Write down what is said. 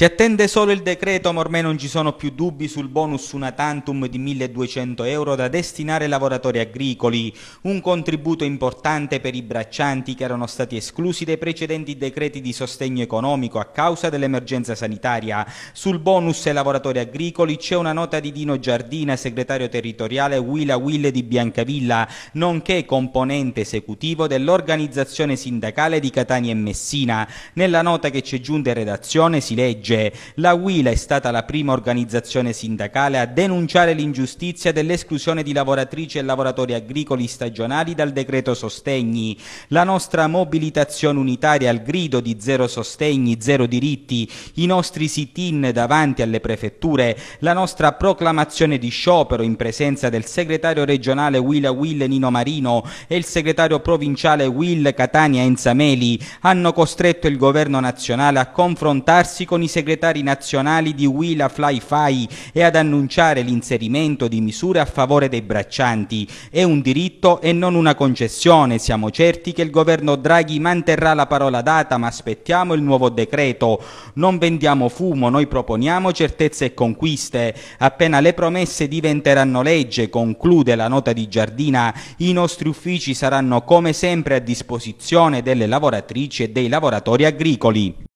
Si attende solo il decreto, ma ormai non ci sono più dubbi sul bonus una tantum di 1200 euro da destinare ai lavoratori agricoli, un contributo importante per i braccianti che erano stati esclusi dai precedenti decreti di sostegno economico a causa dell'emergenza sanitaria. Sul bonus ai lavoratori agricoli c'è una nota di Dino Giardina, segretario territoriale Willa Will di Biancavilla, nonché componente esecutivo dell'organizzazione sindacale di Catania e Messina. Nella nota che c'è giunta in redazione si legge legge. La Huila è stata la prima organizzazione sindacale a denunciare l'ingiustizia dell'esclusione di lavoratrici e lavoratori agricoli stagionali dal decreto sostegni. La nostra mobilitazione unitaria al grido di zero sostegni, zero diritti, i nostri sit-in davanti alle prefetture, la nostra proclamazione di sciopero in presenza del segretario regionale Huila Will Nino Marino e il segretario provinciale Will Catania Enzameli hanno costretto il governo nazionale a confrontarsi con i segretari segretari nazionali di Willa Fly Fai e ad annunciare l'inserimento di misure a favore dei braccianti. È un diritto e non una concessione. Siamo certi che il governo Draghi manterrà la parola data, ma aspettiamo il nuovo decreto. Non vendiamo fumo, noi proponiamo certezze e conquiste. Appena le promesse diventeranno legge, conclude la nota di Giardina, i nostri uffici saranno come sempre a disposizione delle lavoratrici e dei lavoratori agricoli.